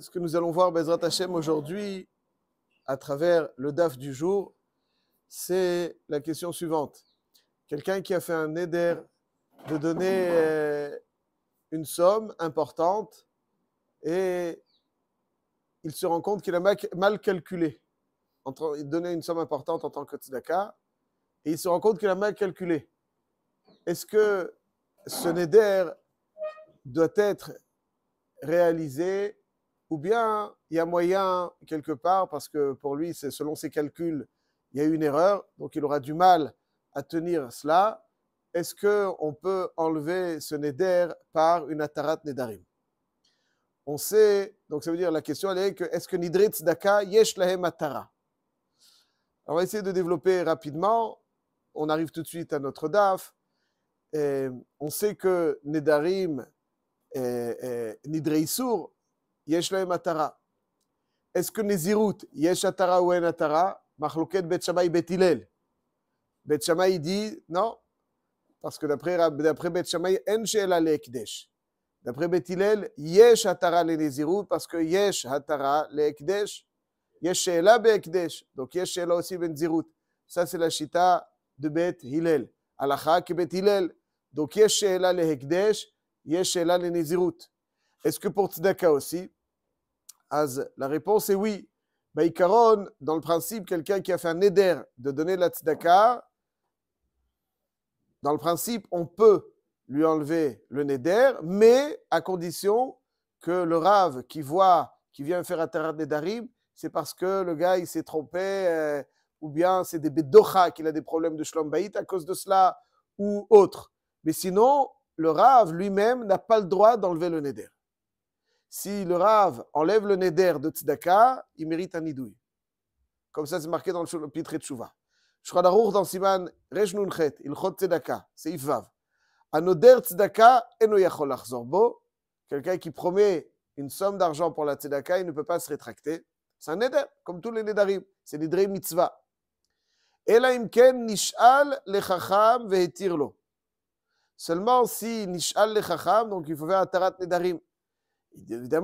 Ce que nous allons voir, Bezrat aujourd'hui, à travers le DAF du jour, c'est la question suivante. Quelqu'un qui a fait un éder de donner euh, une somme importante et il se rend compte qu'il a mal calculé. Il donnait une somme importante en tant que tzedaka et il se rend compte qu'il a mal calculé. Est-ce que ce neder doit être réalisé ou bien il y a moyen quelque part, parce que pour lui, c'est selon ses calculs, il y a eu une erreur, donc il aura du mal à tenir cela. Est-ce qu'on peut enlever ce neder par une atarat nedarim On sait, donc ça veut dire la question est est-ce que nidrit daka yesh lahem atara on va essayer de développer rapidement on arrive tout de suite à notre DAF. on sait que Nedarim et, Nidreisur, Yesh matara. Est-ce que Nezirut, Yesh Atara ou En Atara, Machloket Bet Shammai Bet Bet dit non, parce que d'après, d'après Bet Shammai, En D'après Bet Yesh Atara Le Nezirut, parce que Yesh Atara Le Yesh Sheela Be donc Yesh Sheela aussi Ben Zirut. Ça, c'est la Shita de Bet Hillel. que Bet Hillel. Donc, le Hekdesh, le Nezirut. Est-ce que pour Tzedaka aussi la réponse est oui. Baïkaron, dans le principe, quelqu'un qui a fait un neder de donner la tzedaka, dans le principe, on peut lui enlever le neder, mais à condition que le rave qui voit, qui vient faire un Nedarim, c'est parce que le gars, il s'est trompé, euh, ou bien c'est des Bedocha qu'il a des problèmes de Shlom à cause de cela, ou autre. Mais sinon, le Rav lui-même n'a pas le droit d'enlever le Neder. Si le Rav enlève le Neder de Tzedaka, il mérite un nidoui. Comme ça, c'est marqué dans le Pitre Tshuva. Shradarur dans Siman il Ilchot Tzedaka, c'est Ifvav. Anoder Tzedaka, Enoyachol Achzorbo. Quelqu'un qui promet une somme d'argent pour la Tzedaka, il ne peut pas se rétracter. C'est un Neder, comme tous les Nedarim. C'est des Mitzvah. Seulement si nish'al le chacham, donc il faut faire nedarim. il dit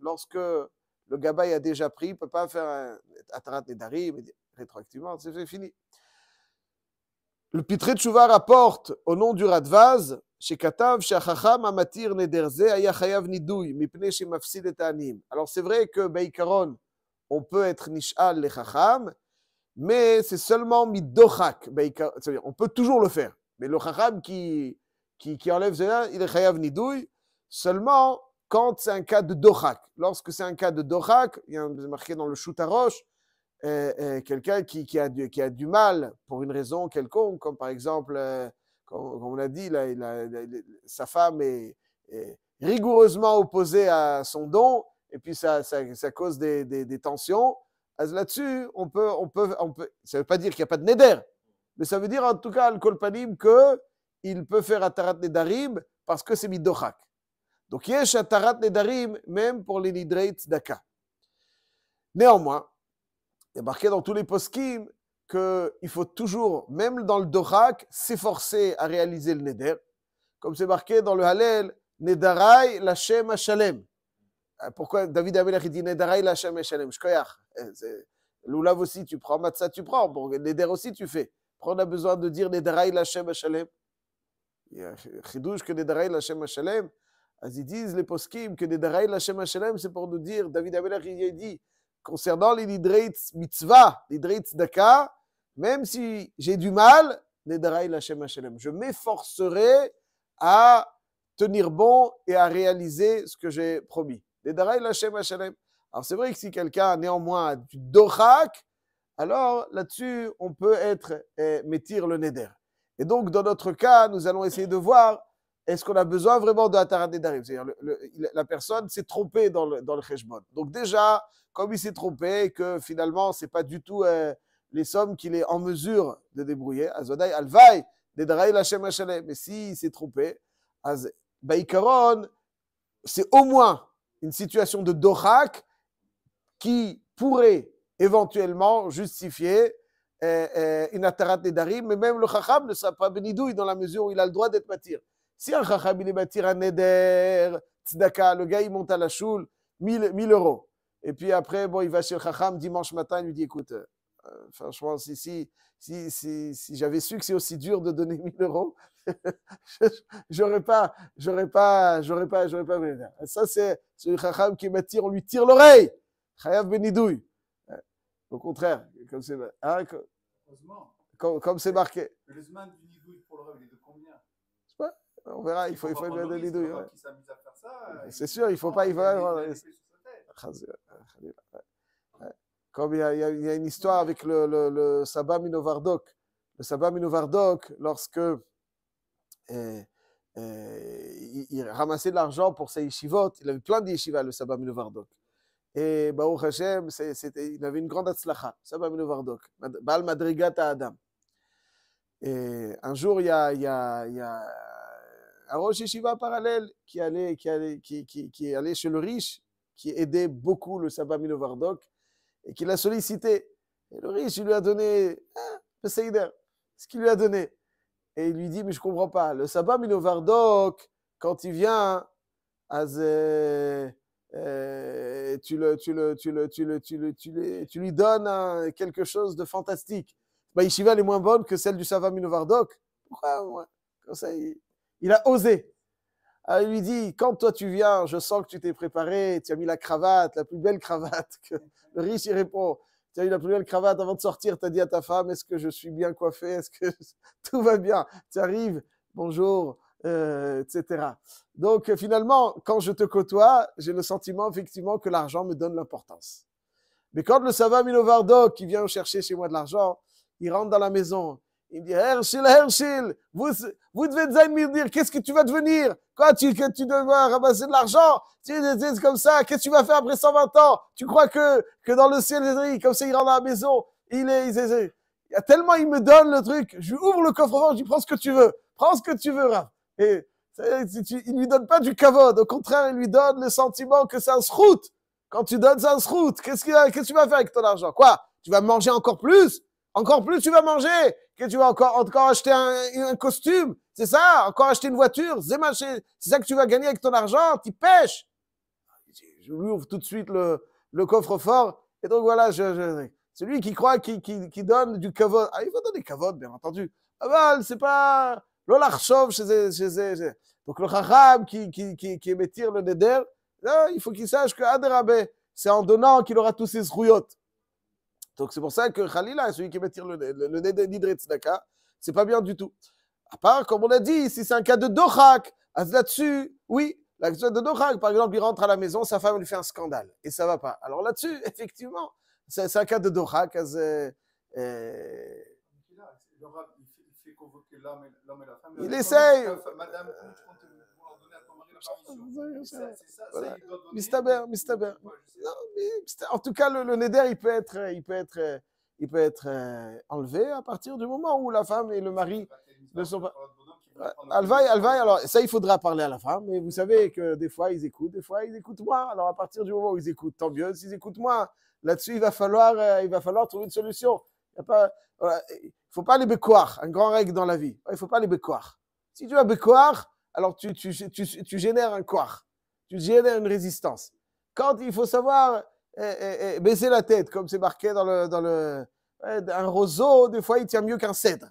Lorsque le gabay a déjà pris, peut pas faire un atarat nedarim rétroactivement, c'est fini. Le Pitre Tshuva rapporte au nom du Radvaz, שכתב שהחכם המתיר niderze זה היה חייב נידוי Alors c'est vrai que on peut être nish'al le chacham, mais c'est seulement midochak. Ben, c'est-à-dire, on peut toujours le faire. Mais le chacham qui, enlève cela, il est chayav seulement quand c'est un cas de dochak. Lorsque c'est un cas de dochak, il y a marqué dans le choutaroche euh, » euh, quelqu'un qui, a du, qui a du mal pour une raison quelconque, comme par exemple, euh, comme, on l'a dit, là, sa femme est rigoureusement opposée à son don, et puis ça, ça, cause des, tensions. Euh, là-dessus, on peut, on peut, on peut, ça ne veut pas dire qu'il n'y a pas de neder, mais ça veut dire en tout cas, Al-Kolpanim, qu'il peut faire Atarat Nedarim parce que c'est dorak. Donc, un Atarat Nedarim, même pour les Nidrei Néanmoins, il est marqué dans tous les poskim qu'il faut toujours, même dans le dorak, s'efforcer à réaliser le Neder. Comme c'est marqué dans le Halel, « Nedarai Lachem » Euh, pourquoi David la dit Nedaray Je Shalem Shkoyach euh, Loulav aussi, tu prends, Matzah, tu prends, bon, Neder aussi, tu fais. Pourquoi on a besoin de dire Nedaray Lachem Hashem. Il y a Chidouche que Nedaray la Hashem. Ils disent les poskim que Nedaray Lachem Hashem c'est pour nous dire, David Amelech il dit concernant les Nidreits Mitzvah, Nidreits Daka, même si j'ai du mal, Nedaray Lachem Hashem. Je m'efforcerai à tenir bon et à réaliser ce que j'ai promis. Alors c'est vrai que si quelqu'un néanmoins du Dochak, alors là-dessus on peut être eh, Métir le Neder. Et donc dans notre cas, nous allons essayer de voir est-ce qu'on a besoin vraiment de Hatarat Nedarim C'est-à-dire la personne s'est trompée dans le, dans Donc déjà, comme il s'est trompé que finalement c'est pas du tout eh, les sommes qu'il est en mesure de débrouiller, Azodai Alvay, Nedaray Lachem Hachalem. Mais s'il s'est trompé, baikaron, c'est au moins une situation de dorak qui pourrait éventuellement justifier euh, euh, une atarat d'arim, mais même le chacham ne sera pas benidouille dans la mesure où il a le droit d'être bâtir. Si un chacham il est bâtir à neder, tzedaka, le gars il monte à la choule, 1000, euros. Et puis après, bon, il va chez le chacham dimanche matin, il lui dit écoute, euh, franchement, si, si, si, si, si j'avais su que c'est aussi dur de donner 1000 euros, j'aurais pas, j'aurais pas, j'aurais pas, j'aurais pas. Ça, c'est le Chacham qui m'attire, on lui tire l'oreille. Chayav benidoui. Au contraire, comme c'est, hein, comme, c'est marqué. Le zman du pour le rêve, il est de combien on verra, il faut, il faut bien de nidouille. Ouais. C'est sûr, il faut pas, il faut comme il y, a, il y, a, une histoire avec le, le, le Sabah Minovardok. Le Sabah Minovardok, lorsque euh, euh, il, ramassait de l'argent pour ses yeshivot. Il avait plein de yeshivas, le Sabah Vardok. Et Baruch Hashem, il avait une grande atzlacha, Sabah Vardok, Baal Madrigat à Adam. un jour, il y a, un roche Yeshiva parallèle qui allait, qui, allait, qui, allait chez le riche, qui aidait beaucoup le Sabah Vardok et qui l'a sollicité. Et le riche, il lui a donné, hein, le Seider, ce qu'il lui a donné et il lui dit, mais je comprends pas, le sabbat minovardok, quand il vient, ah, euh, tu, le, tu, le, tu, le, tu, le, tu, le, tu, lui donnes quelque chose de fantastique. Bah, elle est moins bonne que celle du Sava Minovardok. Pourquoi il, a osé. il lui dit, quand toi tu viens, je sens que tu t'es préparé, tu as mis la cravate, la plus belle cravate. Que le riche, y répond, tu as eu la plus belle cravate avant de sortir, tu as dit à ta femme, est-ce que je suis bien coiffé, est-ce que tout va bien, tu arrives, bonjour, euh, etc. Donc euh, finalement, quand je te côtoie, j'ai le sentiment effectivement que l'argent me donne l'importance. Mais quand le savant Milovardo qui vient chercher chez moi de l'argent, il rentre dans la maison, il dit, Herschel, Herschel, vous, vous devez me dire, qu'est-ce que tu vas devenir Quand tu, que tu devras ramasser de l'argent, tu es comme ça, qu'est-ce que tu vas faire après 120 ans Tu crois que, que dans le ciel, comme ça, il rentre à la maison, il est, il est, il a tellement, il me donne le truc, je lui ouvre le coffre-fort, je lui prends ce que tu veux, prends ce que tu veux, Et il lui donne pas du cavode, au contraire, il lui donne le sentiment que ça se route. Quand tu donnes ça se route, qu'est-ce qu'est-ce que tu vas faire avec ton argent Quoi Tu vas manger encore plus Encore plus tu vas manger que tu vas encore, encore acheter un, costume, c'est ça, encore acheter une voiture, c'est ça que tu vas gagner avec ton argent, tu pêches. Je lui ouvre tout de suite le, coffre-fort, et donc voilà, je, celui qui croit, qu'il donne du kavod, ah, il va donner kavod, bien entendu. Ah ben, c'est pas l'olarchov chez, chez, Donc le haram qui, qui, qui, le neder, là, il faut qu'il sache que c'est en donnant qu'il aura tous ses rouillottes. Donc c'est pour ça que Khalila, celui qui tirer le nez, le nez d'Idre c'est pas bien du tout. À part, comme on a dit, si c'est un cas de Dohak, là-dessus, oui, la de Dohak. par exemple, il rentre à la maison, sa femme lui fait un scandale, et ça va pas. Alors là-dessus, effectivement, c'est un cas de as, euh, il essaye. En tout cas, le, néder il peut être, il peut être, il peut être euh, enlevé à partir du moment où la femme et le mari ne sont pas. Alvaï, alors ça, il faudra parler à la femme, mais vous savez que des fois, ils écoutent, des fois, ils écoutent moi. Alors, à partir du moment où ils écoutent, tant mieux. S'ils écoutent moins, là-dessus, il, va falloir, euh, il va falloir trouver une solution. Il ne faut pas les bécoires, un grand règle dans la vie. Il ne faut pas les bécoires. Si tu as bécoire, alors tu, génères un quart tu génères une résistance. Quand il faut savoir eh, eh, eh, baisser la tête, comme c'est marqué dans le. un roseau, des fois, il tient mieux qu'un cèdre.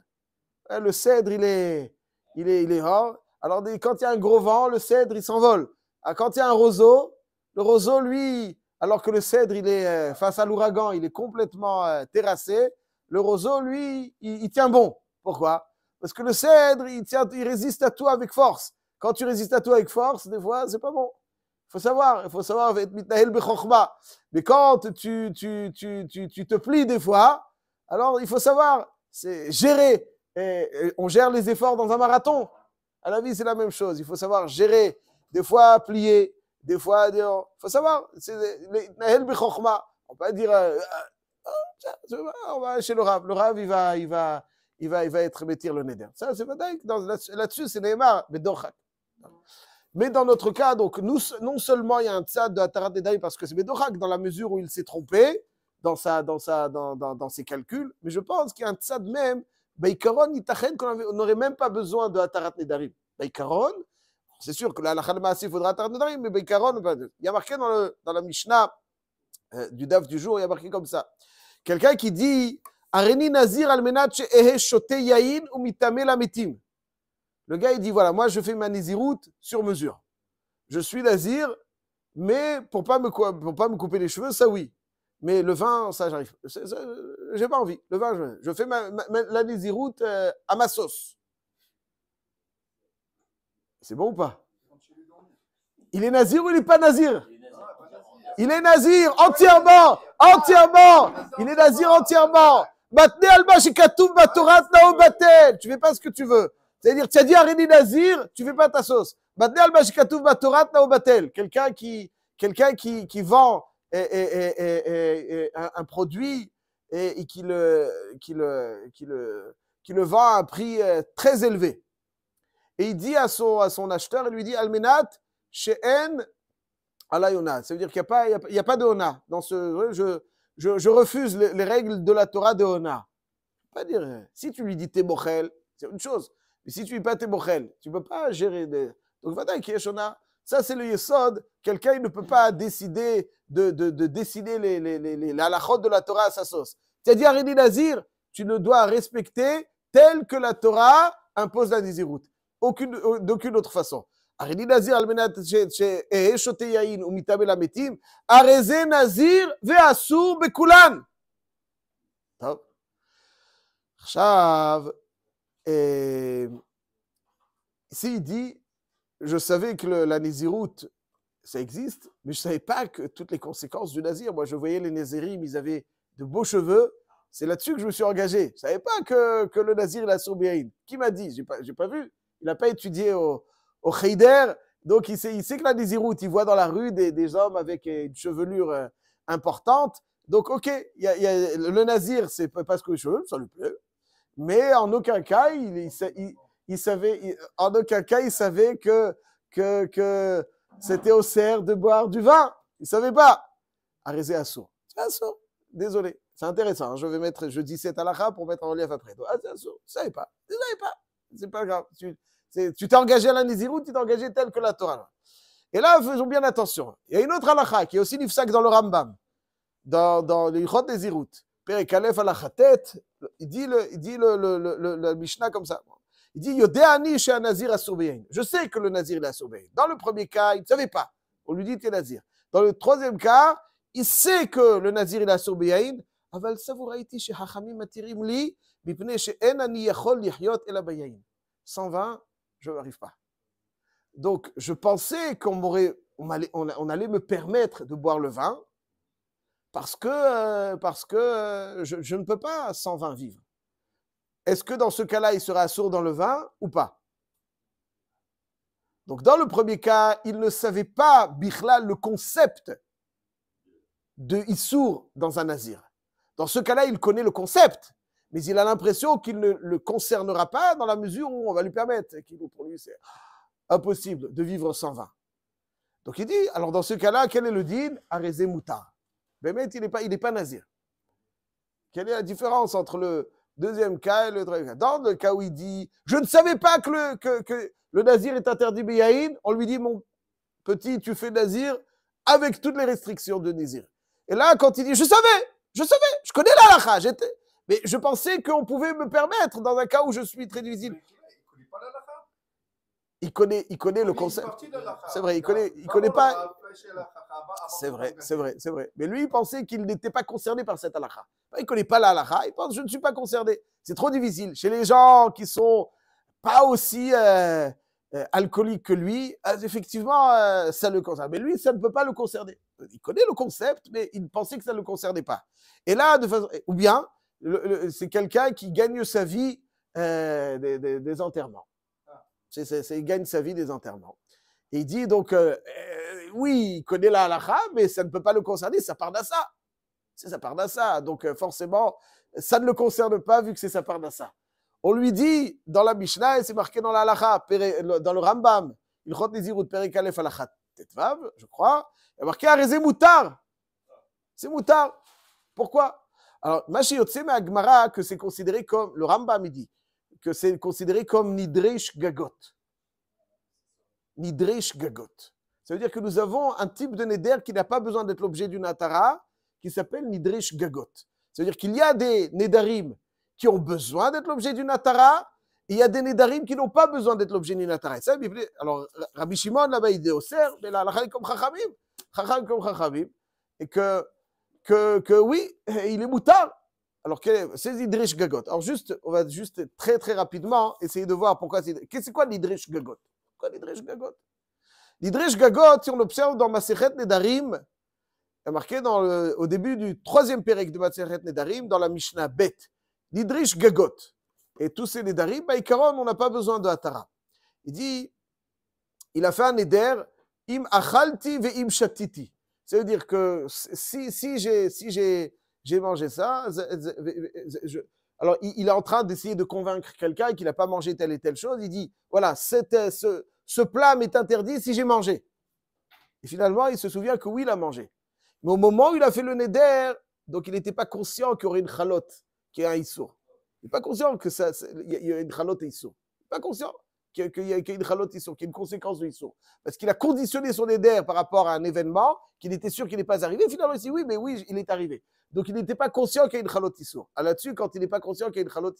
Le cèdre, il est. Il est, il est Alors, quand il y a un gros vent, le cèdre, il s'envole. Ah, quand il y a un roseau, le roseau, lui, alors que le cèdre, il est face à l'ouragan, il est complètement terrassé. Le roseau, lui, il, il tient bon. Pourquoi Parce que le cèdre, il, tient, il résiste à tout avec force. Quand tu résistes à tout avec force, des fois, c'est pas bon. Il faut savoir, il faut savoir être Mais quand tu, tu, tu, tu, tu te plies des fois, alors il faut savoir, c'est gérer. Et on gère les efforts dans un marathon. À la vie, c'est la même chose. Il faut savoir gérer. Des fois, plier. Des fois, il faut savoir. Mitnahel bechokma. On va dire, euh, euh, oh, on va chez le rave. Le rave, il va, il va, il va, il va être métier le neder. Ça, c'est pas dingue. Là-dessus, c'est Neymar, mais mais dans notre cas, donc, nous, non seulement il y a un tzad de Atarat nedarim parce que c'est Bedorak, dans la mesure où il s'est trompé dans, sa, dans, sa, dans, dans, dans, ses calculs, mais je pense qu'il y a un tzad même, Beikaron, Itachen, qu'on n'aurait même pas besoin de Atarat Nedarim. Beikaron » c'est sûr que la Maasé, il faudra Atarat Nedarim, mais beikaron », il y a marqué dans, la Mishnah euh, du Daf du jour, il y a marqué comme ça. Quelqu'un qui dit, Areni Nazir al Ehe Shote Yain ou Mitame Mitim. Le gars, il dit voilà, moi, je fais ma naziroute sur mesure. Je suis nazir, mais pour pas me pour pas me couper les cheveux, ça oui. Mais le vin, ça, j'arrive. J'ai pas envie. Le vin, je, fais ma, la naziroute euh, à ma sauce. C'est bon ou pas Il est nazir ou il n'est pas nazir Il est nazir entièrement, entièrement. Il est nazir entièrement. Tu fais pas ce que tu veux. C'est-à-dire, tu as dit à Nazir, tu fais pas ta sauce. Quelqu'un qui, quelqu'un qui, qui vend et, un, produit et, qui, le, qui, le, qui, le, qui le vend à un prix euh, très élevé. Et il dit à son, à son acheteur, il lui dit, Almenat, chez N, Alayona. Ça veut dire qu'il n'y a, pas, il a, pas de Ona. Dans ce, je, je, je refuse les, règles de la Torah de Ona. Pas dire, euh, si tu lui dis t'es c'est une chose. Et si tu n'es pas mochel, tu ne peux pas gérer. Des... Donc, Vadaï Shona. ça c'est le Yesod. Quelqu'un il ne peut pas décider de, de, de dessiner les, les, de la Torah à sa sauce. Tu as dit à Nazir, tu le dois respecter tel que la Torah impose la niziroute. Aucune, euh, d'aucune autre façon. Arini Nazir, al מנת be kulan. יין ומיתה nazir veasur bekulan. Top. Et ici, il dit, je savais que la Néziroute, ça existe, mais je ne savais pas que toutes les conséquences du Nazir. Moi, je voyais les Nézirim, ils avaient de beaux cheveux. C'est là-dessus que je me suis engagé. Je ne savais pas que, que le Nazir, il a sourbiaïne. Qui m'a dit Je n'ai pas, vu. Il n'a pas étudié au, au Khayder. Donc, il sait, il sait que la Néziroute, il voit dans la rue des, des hommes avec une chevelure euh, importante. Donc, ok, il y a, le Nazir, c'est parce que les cheveux, ça lui plaît mais en aucun cas, il, il, savait, en aucun cas, il savait que, que, c'était au cerf de boire du vin. Il savait pas. Arrêtez asso. »« C'est Désolé. C'est intéressant. Hein. Je vais mettre, je dis cette halakha pour mettre en relief après. Ah, c'est ne savais pas. Je ne savais pas. C'est pas grave. Tu t'es engagé à la iroutes, tu t'es engagé tel que la Torah. Et là, faisons bien attention. Il y a une autre halakha qui est aussi nifsak dans le Rambam, dans, dans les des Iroutes. « Père Kalef à la il dit le, il dit le, le, le, le Mishnah comme ça. Il dit Yodéani chez un Nazir à Je sais que le Nazir il a surveillé. Dans le premier cas, il ne savait pas. On lui dit T'es Nazir. Dans le troisième cas, il sait que le Nazir il a surveillé. Aval סבור הייתי שהחכמים matirim li, bipne שאין אני yachol, לחיות אלא ביין. 120, je n'arrive pas. Donc, je pensais qu'on m'aurait, on allait, on allait me permettre de boire le vin, parce que, euh, parce que euh, je, ne peux pas sans vin vivre. Est-ce que dans ce cas-là, il sera sourd dans le vin ou pas Donc dans le premier cas, il ne savait pas, Bichla, le concept de sourd dans un nazir. Dans ce cas-là, il connaît le concept, mais il a l'impression qu'il ne le concernera pas dans la mesure où on va lui permettre, pour lui c'est impossible de vivre sans vin. Donc il dit, alors dans ce cas-là, quel est le din Arezé Moutard il n'est pas, il pas nazir. Quelle est la différence entre le deuxième cas et le troisième cas Dans le cas où il dit Je ne savais pas que le, que, nazir est interdit béyaïn, on lui dit Mon petit, tu fais nazir avec toutes les restrictions de nazir. Et là, quand il dit Je savais, je savais, je connais la lacha, j'étais. Mais je pensais qu'on pouvait me permettre dans un cas où je suis très nuisible. Il connaît, le concept. C'est vrai, il connaît, il connaît pas. C'est vrai, c'est vrai, c'est vrai. Mais lui, il pensait qu'il n'était pas concerné par cette halakha. Il ne connaît pas la il pense je ne suis pas concerné. C'est trop difficile. Chez les gens qui sont pas aussi euh, euh, alcooliques que lui, euh, effectivement, ça le concerne. Mais lui, ça ne peut pas le concerner. Il connaît le concept, mais il pensait que ça ne le concernait pas. Et là, de ou bien, c'est quelqu'un qui gagne sa vie des, enterrements. Ah. il gagne sa vie des enterrements. Et il dit donc, euh, euh, oui, il connaît la halakha, mais ça ne peut pas le concerner, ça part d'Assa. C'est ça part ça. Donc euh, forcément, ça ne le concerne pas vu que c'est ça part d'Assa. On lui dit dans la Mishnah, et c'est marqué dans la halakha, dans le Rambam, il de Père perek alef halakha tetvav, je crois, il y a marqué Arezé ah, moutar. C'est moutar. Pourquoi Alors, Yotseme Agmara, que c'est considéré comme, le Rambam, il dit, que c'est considéré comme Nidrish Gagot. Nidresh Gagot. Ça veut dire que nous avons un type de neder qui n'a pas besoin d'être l'objet d'une atara, qui s'appelle Nidresh Gagot. Ça veut dire qu'il y a des nedarim qui ont besoin d'être l'objet d'une atara, et il y a des nedarim qui n'ont pas besoin d'être l'objet d'une atara. Ça, alors, Rabbi Shimon, là-bas, il dit au mais là, comme Chachamim, Chacham comme Chachamim, et que, que, oui, il est moutard. Alors, c'est Nidrish Gagot. Alors, juste, on va juste très, très rapidement essayer de voir pourquoi c'est. Qu'est-ce que c'est quoi l'Idresh Gagot pourquoi Gagot Nidresh Gagot, si on l'observe dans Masechet Nedarim, est marqué dans le, au début du troisième pérec de Masechet Nedarim, dans la Mishnah Bet. Nidresh Gagot. Et tous ces Nedarim, Baïkaron, on n'a pas besoin de Atara. Il dit, il a fait un Neder, Im Achalti ve Im Shatiti. Ça veut dire que si, si j'ai si j'ai mangé ça, je, alors, il, est en train d'essayer de convaincre quelqu'un qu'il n'a pas mangé telle et telle chose. Il dit, voilà, euh, ce, plat m'est interdit si j'ai mangé. Et finalement, il se souvient que oui, il a mangé. Mais au moment où il a fait le neder, donc il n'était pas conscient qu'il y aurait une chalote, qui est un issour. Il n'est pas conscient qu'il il y a une chalote et issour. Il n'est pas conscient qu'il y a une chalote issour, qu'il y a une conséquence de Parce qu'il a conditionné son neder par rapport à un événement qu'il était sûr qu'il n'est pas arrivé. Finalement, il dit oui, mais oui, il est arrivé. Donc il n'était pas conscient qu'il y a une chalot À ah, Là-dessus, quand il n'est pas conscient qu'il y a une chalot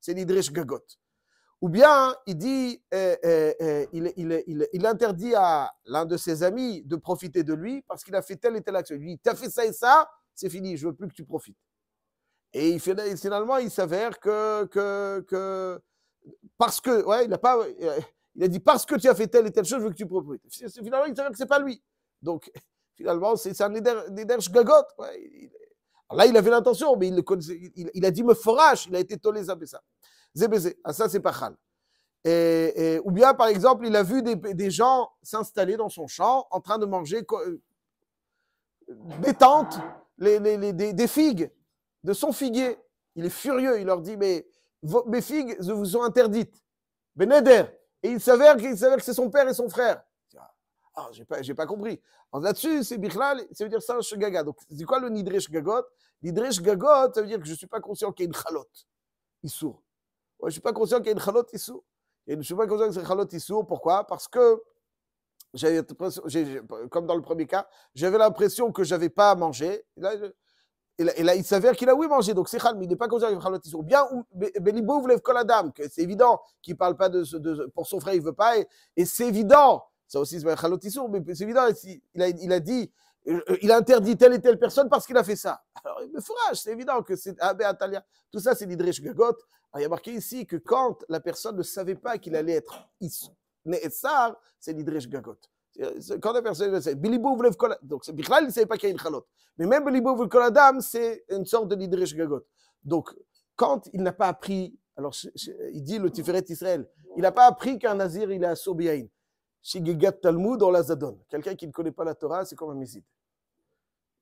c'est Nidrish gagot. Ou bien il dit, euh, euh, euh, il, il, interdit à l'un de ses amis de profiter de lui parce qu'il a fait telle et telle action. Il lui dit, as fait ça et ça, c'est fini, je veux plus que tu profites. Et il fait, finalement, il s'avère que, parce que, ouais, il a pas, il a dit parce que tu as fait telle et telle chose, je veux que tu profites. Finalement, il s'avère que c'est pas lui. Donc, finalement, c'est un Nidrish gagot. Ouais, Là, il avait l'intention, mais il, il, a dit me forage, il a été tolé ça, ça. Ah, ça, c'est pas khal. Et, ou bien, par exemple, il a vu des, gens s'installer dans son champ en train de manger euh, des tentes, les, des, figues de son figuier. Il est furieux, il leur dit Mais mes figues je vous sont interdites. Beneder. Et il s'avère, qu'il s'avère que c'est son père et son frère. Ah, j'ai pas, j'ai pas compris. Là-dessus, c'est Bichlal, ça veut dire ça, shugaga Donc, c'est quoi le Nidresh Gagot Nidresh Gagot, ça veut dire que je suis pas conscient qu'il y a une halote Issour. Ouais, je suis pas conscient qu'il y a une il Issour. Et je suis pas conscient que c'est une il Issour. Pourquoi Parce que, j'avais comme dans le premier cas, j'avais l'impression que j'avais pas à manger. Et là, il s'avère qu'il a oui mangé, donc c'est mais il n'est pas conscient qu'il Khalot Issour. Bien, Benibou, vous lève que la dame, c'est évident qu'il ne parle pas de, Pour son frère, il ne veut pas, et c'est évident ça aussi, c'est un chalotissour, mais c'est évident, il a, il a dit, euh, il a interdit telle et telle personne parce qu'il a fait ça. Alors, il me fourrage, c'est évident que c'est Abé Atalia. Tout ça, c'est l'idrish Gagot. il y a marqué ici que quand la personne ne savait pas qu'il allait être Ne'etzar, c'est l'idrish Gagot. Euh, quand la personne ne sait, Bilibou voulait donc c'est Bichlal, il ne savait pas qu'il y a une Chalot. Mais même Bilibou voulait c'est une sorte de l'idrish Gagot. Donc, quand il n'a pas appris, alors il dit le Tiferet Israël, il n'a pas appris qu'un Nazir, il est à Shigigat Talmud dans la Zadon. Quelqu'un qui ne connaît pas la Torah, c'est comme un méside.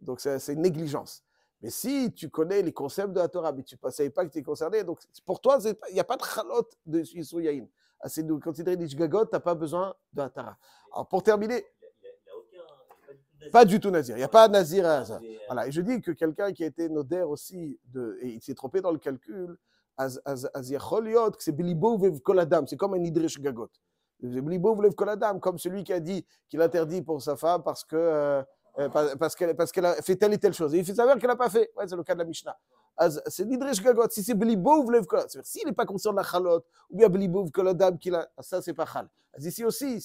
Donc c'est une négligence. Mais si tu connais les concepts de la Torah, mais tu ne savais pas que tu es concerné, donc pour toi, il n'y a pas de chalot de Yisro Yahin. Ah, c'est de considérer des tu n'as pas besoin de la Torah. Alors pour terminer. Pas du tout nazir. Il n'y a pas nazir à euh, Voilà. Et je dis que quelqu'un qui a été Noder aussi, de, et il s'est trompé dans le calcul, c'est comme un idrish gagot comme celui qui a dit qu'il interdit pour sa femme parce que euh, euh, parce qu'elle parce qu'elle a fait telle et telle chose. Et il fait savoir qu'elle n'a pas fait. Ouais, c'est le cas de la Mishnah. C'est l'idrish gagot. Si c'est blibouv lev kolad, c'est-à-dire s'il n'est pas conscient de la chalot, ou bien blibouv koladam qu'il a, ah, ça c'est pas chal. Ici aussi,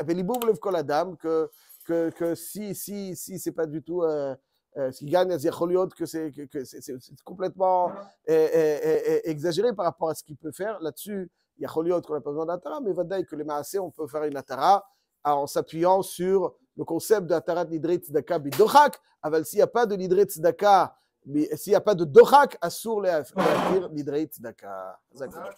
eh blibouv ben, lev koladam que que que si si si c'est pas du tout euh, ce qu'il gagne à que c'est que, c'est complètement exagéré par rapport à ce qu'il peut faire là-dessus il y a Choliot qu'on n'a pas besoin d'Atara, mais Vadaï que les Maasé, on peut faire une Atara euh, en s'appuyant sur le concept de de Nidret Tzedaka mais Aval, s'il n'y a pas de Nidret Tzedaka, s'il n'y a pas de Dorak, Assour le Afir dire Tzedaka. Exactement.